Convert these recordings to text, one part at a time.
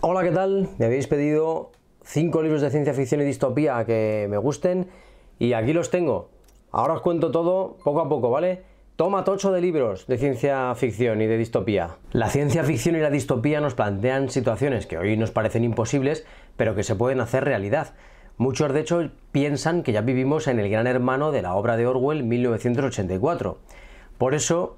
Hola, ¿qué tal? Me habéis pedido cinco libros de ciencia ficción y distopía que me gusten y aquí los tengo. Ahora os cuento todo poco a poco, ¿vale? Toma tocho de libros de ciencia ficción y de distopía. La ciencia ficción y la distopía nos plantean situaciones que hoy nos parecen imposibles, pero que se pueden hacer realidad. Muchos de hecho piensan que ya vivimos en el gran hermano de la obra de Orwell 1984. Por eso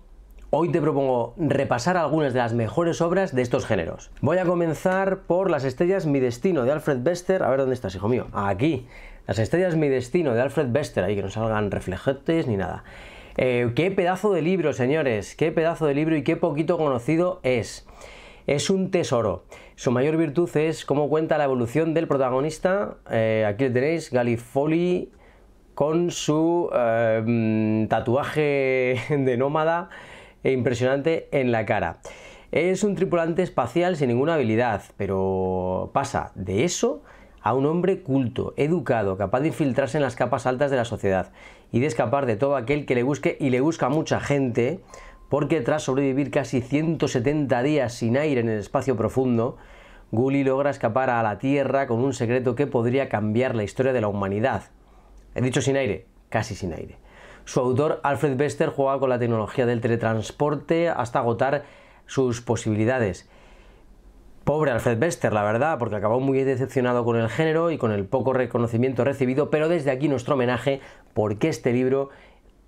hoy te propongo repasar algunas de las mejores obras de estos géneros. Voy a comenzar por Las estrellas mi destino de Alfred Bester. A ver dónde estás, hijo mío. Aquí. Las estrellas mi destino de Alfred Bester. Ahí que no salgan reflejantes ni nada. Eh, qué pedazo de libro, señores. Qué pedazo de libro y qué poquito conocido es. Es un tesoro. Su mayor virtud es cómo cuenta la evolución del protagonista. Eh, aquí lo tenéis, Galifoli con su eh, mm, tatuaje de nómada e impresionante en la cara. Es un tripulante espacial sin ninguna habilidad, pero pasa de eso a un hombre culto, educado, capaz de infiltrarse en las capas altas de la sociedad y de escapar de todo aquel que le busque y le busca mucha gente, porque tras sobrevivir casi 170 días sin aire en el espacio profundo, Gully logra escapar a la Tierra con un secreto que podría cambiar la historia de la humanidad. He dicho sin aire, casi sin aire. Su autor, Alfred Bester, jugaba con la tecnología del teletransporte hasta agotar sus posibilidades. Pobre Alfred Bester, la verdad, porque acabó muy decepcionado con el género y con el poco reconocimiento recibido, pero desde aquí nuestro homenaje porque este libro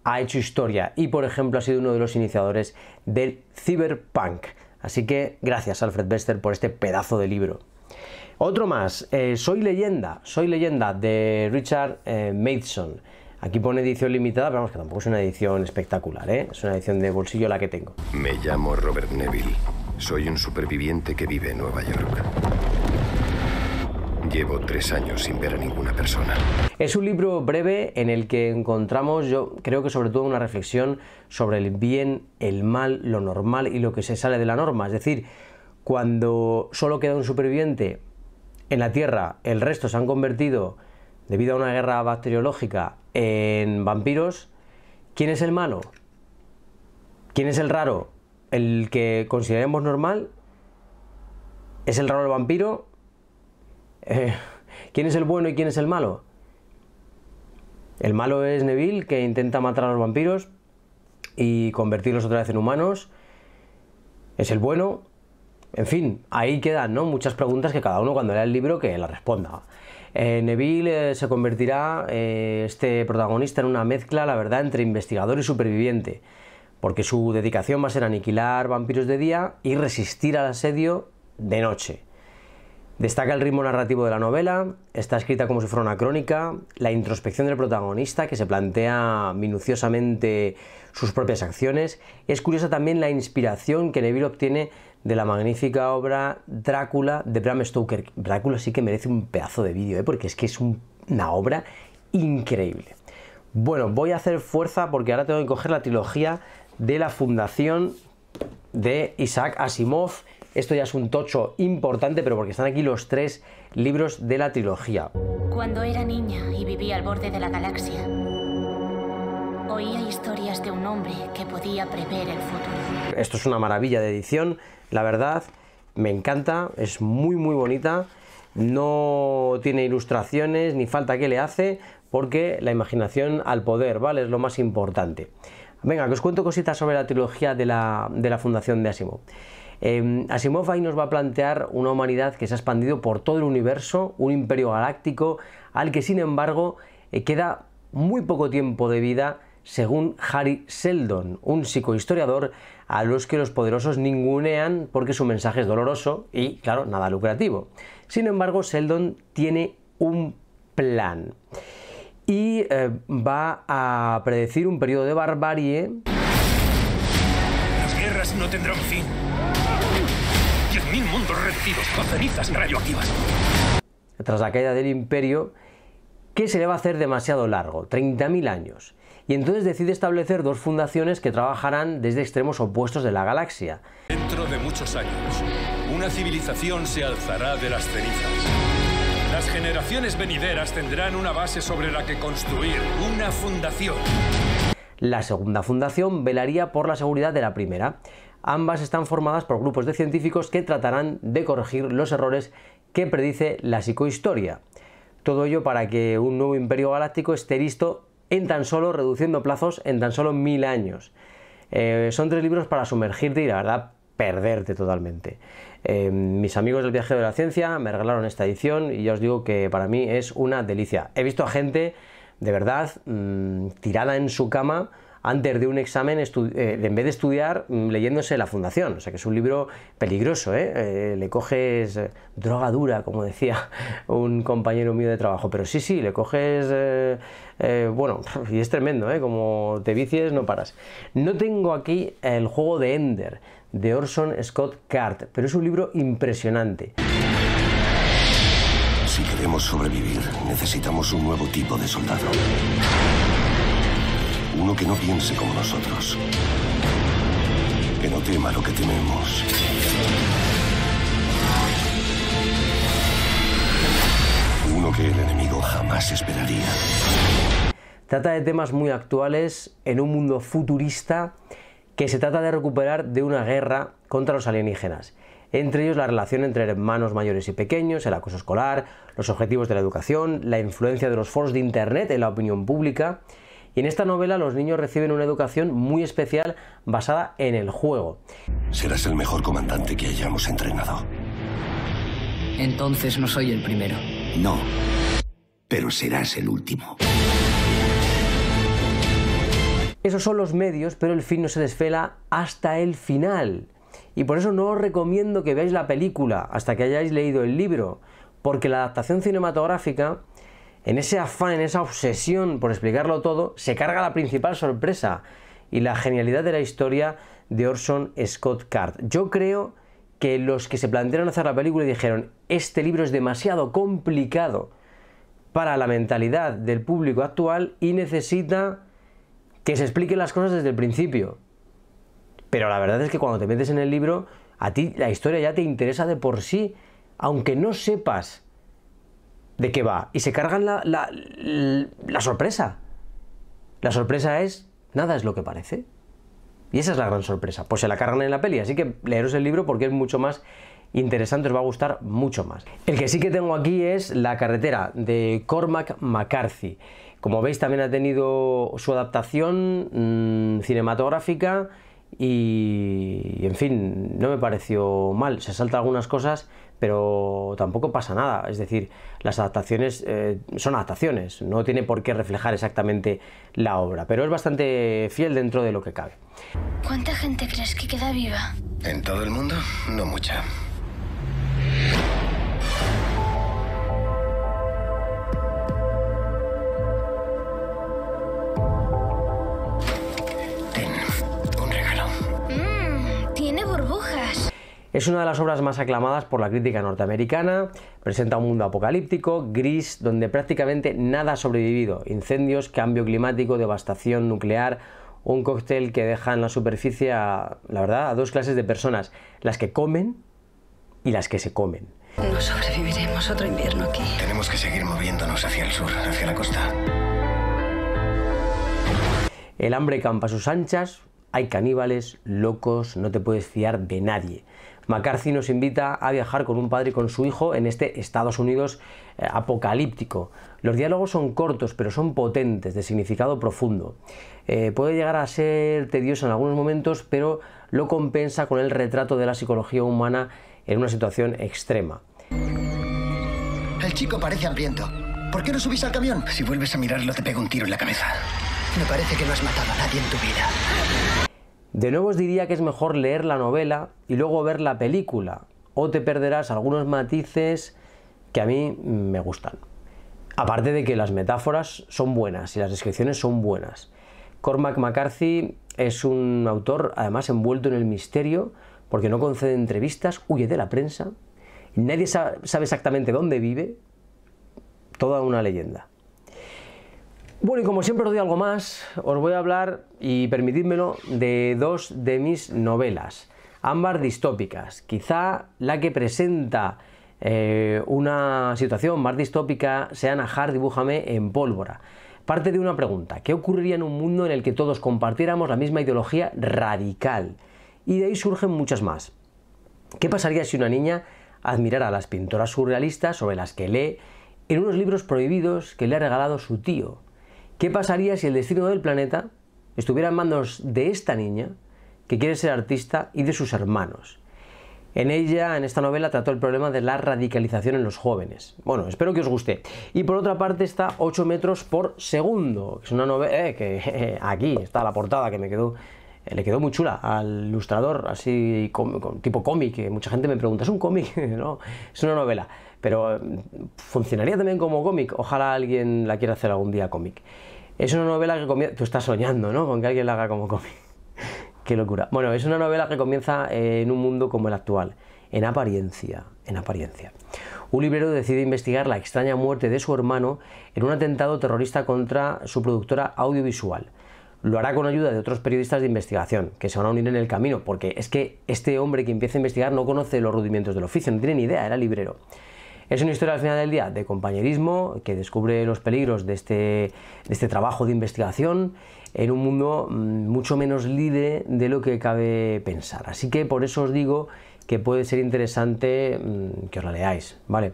ha hecho historia y, por ejemplo, ha sido uno de los iniciadores del ciberpunk. Así que gracias Alfred Bester por este pedazo de libro. Otro más, eh, Soy leyenda, Soy leyenda de Richard eh, Mason. Aquí pone edición limitada, pero vamos, que tampoco es una edición espectacular, ¿eh? Es una edición de bolsillo la que tengo. Me llamo Robert Neville. Soy un superviviente que vive en Nueva York. Llevo tres años sin ver a ninguna persona. Es un libro breve en el que encontramos, yo creo que sobre todo una reflexión sobre el bien, el mal, lo normal y lo que se sale de la norma. Es decir, cuando solo queda un superviviente en la Tierra, el resto se han convertido debido a una guerra bacteriológica en vampiros, ¿quién es el malo? ¿Quién es el raro? ¿El que consideremos normal? ¿Es el raro el vampiro? Eh, ¿Quién es el bueno y quién es el malo? El malo es Neville, que intenta matar a los vampiros y convertirlos otra vez en humanos. ¿Es el bueno? En fin, ahí quedan ¿no? muchas preguntas que cada uno cuando lea el libro que la responda. Eh, Neville eh, se convertirá, eh, este protagonista, en una mezcla, la verdad, entre investigador y superviviente, porque su dedicación va a ser aniquilar vampiros de día y resistir al asedio de noche. Destaca el ritmo narrativo de la novela, está escrita como si fuera una crónica, la introspección del protagonista que se plantea minuciosamente sus propias acciones. Es curiosa también la inspiración que Neville obtiene de la magnífica obra Drácula de Bram Stoker. Drácula sí que merece un pedazo de vídeo, ¿eh? porque es que es una obra increíble. Bueno, voy a hacer fuerza porque ahora tengo que coger la trilogía de la fundación de Isaac Asimov. Esto ya es un tocho importante, pero porque están aquí los tres libros de la trilogía. Cuando era niña y vivía al borde de la galaxia, oía historias de que podía prever el futuro. Esto es una maravilla de edición, la verdad, me encanta, es muy muy bonita, no tiene ilustraciones ni falta que le hace, porque la imaginación al poder, ¿vale? Es lo más importante. Venga, que os cuento cositas sobre la trilogía de la, Fundación de Asimov. Em, Asimov ahí nos va a plantear una humanidad que se ha expandido por todo el universo, un imperio galáctico al que sin embargo eh, queda muy poco tiempo de vida según Harry Seldon, un psicohistoriador a los que los poderosos ningunean porque su mensaje es doloroso y, claro, nada lucrativo. Sin embargo, Seldon tiene un plan y eh, va a predecir un periodo de barbarie. Las guerras no tendrán fin. 10.000 mundos repetidos con cenizas radioactivas. Tras la caída del imperio, ¿qué se le va a hacer demasiado largo, 30.000 años y entonces decide establecer dos fundaciones que trabajarán desde extremos opuestos de la galaxia. Dentro de muchos años, una civilización se alzará de las cenizas. Las generaciones venideras tendrán una base sobre la que construir una fundación. La segunda fundación velaría por la seguridad de la primera. Ambas están formadas por grupos de científicos que tratarán de corregir los errores que predice la psicohistoria. Todo ello para que un nuevo imperio galáctico esté listo en tan solo, reduciendo plazos, en tan solo mil años. Eh, son tres libros para sumergirte y la verdad perderte totalmente. Eh, mis amigos del viaje de la ciencia me regalaron esta edición y ya os digo que para mí es una delicia. He visto a gente de verdad mm, tirada en su cama antes de un examen, eh, en vez de estudiar mm, leyéndose La Fundación. O sea que es un libro peligroso, ¿eh? eh le coges eh, droga dura, como decía un compañero mío de trabajo. Pero sí, sí, le coges, bueno, y es tremendo, ¿eh? como te vicies, no paras. No tengo aquí el juego de Ender, de Orson Scott Card, pero es un libro impresionante. Si queremos sobrevivir, necesitamos un nuevo tipo de soldado uno que no piense como nosotros. Que no tema lo que tenemos. Uno que el enemigo jamás esperaría. Trata de temas muy actuales en un mundo futurista que se trata de recuperar de una guerra contra los alienígenas entre ellos la relación entre hermanos mayores y pequeños, el acoso escolar, los objetivos de la educación, la influencia de los foros de Internet en la opinión pública y en esta novela los niños reciben una educación muy especial basada en el juego. Serás el mejor comandante que hayamos entrenado. Entonces no soy el primero. No, pero serás el último. Esos son los medios, pero el fin no se desvela hasta el final. Y por eso no os recomiendo que veáis la película hasta que hayáis leído el libro, porque la adaptación cinematográfica en ese afán, en esa obsesión por explicarlo todo, se carga la principal sorpresa y la genialidad de la historia de Orson Scott Card. Yo creo que los que se plantearon hacer la película dijeron, este libro es demasiado complicado para la mentalidad del público actual y necesita que se expliquen las cosas desde el principio. Pero la verdad es que cuando te metes en el libro, a ti la historia ya te interesa de por sí, aunque no sepas de qué va y se cargan la, la, la sorpresa. La sorpresa es, nada es lo que parece. Y esa es la gran sorpresa. Pues se la cargan en la peli, así que leeros el libro porque es mucho más interesante, os va a gustar mucho más. El que sí que tengo aquí es La carretera de Cormac McCarthy. Como veis también ha tenido su adaptación mm, cinematográfica y en fin, no me pareció mal, se salta algunas cosas, pero tampoco pasa nada, es decir, las adaptaciones eh, son adaptaciones, no tiene por qué reflejar exactamente la obra, pero es bastante fiel dentro de lo que cabe. ¿Cuánta gente crees que queda viva? En todo el mundo, no mucha. Es una de las obras más aclamadas por la crítica norteamericana, presenta un mundo apocalíptico, gris, donde prácticamente nada ha sobrevivido, incendios, cambio climático, devastación nuclear, un cóctel que deja en la superficie, la verdad, a dos clases de personas, las que comen y las que se comen. No sobreviviremos otro invierno aquí. Tenemos que seguir moviéndonos hacia el sur, hacia la costa. El hambre campa a sus anchas, hay caníbales, locos, no te puedes fiar de nadie. McCarthy nos invita a viajar con un padre y con su hijo en este Estados Unidos eh, apocalíptico. Los diálogos son cortos, pero son potentes, de significado profundo. Eh, puede llegar a ser tedioso en algunos momentos, pero lo compensa con el retrato de la psicología humana en una situación extrema. El chico parece hambriento. ¿Por qué no subís al camión? Si vuelves a mirarlo, te pego un tiro en la cabeza. Me parece que no has matado a nadie en tu vida. De nuevo os diría que es mejor leer la novela y luego ver la película, o te perderás algunos matices que a mí me gustan. Aparte de que las metáforas son buenas y las descripciones son buenas. Cormac McCarthy es un autor además envuelto en el misterio porque no concede entrevistas, huye de la prensa, nadie sabe exactamente dónde vive, toda una leyenda. Bueno, y como siempre os doy algo más, os voy a hablar, y permitidmelo, de dos de mis novelas, ambas distópicas. Quizá la que presenta eh, una situación más distópica sea Najar, dibújame en pólvora. Parte de una pregunta, ¿qué ocurriría en un mundo en el que todos compartiéramos la misma ideología radical? Y de ahí surgen muchas más. ¿Qué pasaría si una niña admirara a las pintoras surrealistas sobre las que lee en unos libros prohibidos que le ha regalado su tío? ¿Qué pasaría si el destino del planeta estuviera en manos de esta niña que quiere ser artista y de sus hermanos? En ella, en esta novela, trató el problema de la radicalización en los jóvenes. Bueno, espero que os guste. Y por otra parte está 8 metros por segundo. Es una novela eh, que aquí está la portada que me quedó eh, le quedó muy chula al ilustrador, así tipo cómic, que mucha gente me pregunta, ¿es un cómic? no, es una novela pero mm, funcionaría también como cómic. Ojalá alguien la quiera hacer algún día cómic. Es una novela que comienza. Tú estás soñando, ¿no? Con que alguien la haga como cómic. Qué locura. Bueno, es una novela que comienza eh, en un mundo como el actual, en apariencia, en apariencia. Un librero decide investigar la extraña muerte de su hermano en un atentado terrorista contra su productora audiovisual. Lo hará con ayuda de otros periodistas de investigación, que se van a unir en el camino, porque es que este hombre que empieza a investigar no conoce los rudimentos del oficio, no tiene ni idea, era librero. Es una historia al final del día de compañerismo que descubre los peligros de este, de este trabajo de investigación en un mundo mm, mucho menos libre de lo que cabe pensar. Así que por eso os digo que puede ser interesante mm, que os la leáis, ¿vale?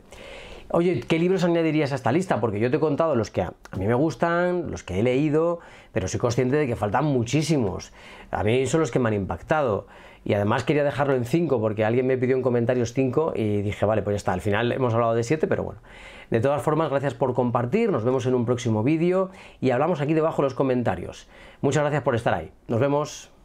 Oye, ¿qué libros añadirías a esta lista? Porque yo te he contado los que a, mí me gustan, los que he leído, pero soy consciente de que faltan muchísimos. A mí son los que me han impactado y además quería dejarlo en 5 porque alguien me pidió en comentarios 5 y dije, vale, pues ya está, al final hemos hablado de 7, pero bueno. De todas formas, gracias por compartir, nos vemos en un próximo vídeo y hablamos aquí debajo en los comentarios. Muchas gracias por estar ahí. Nos vemos.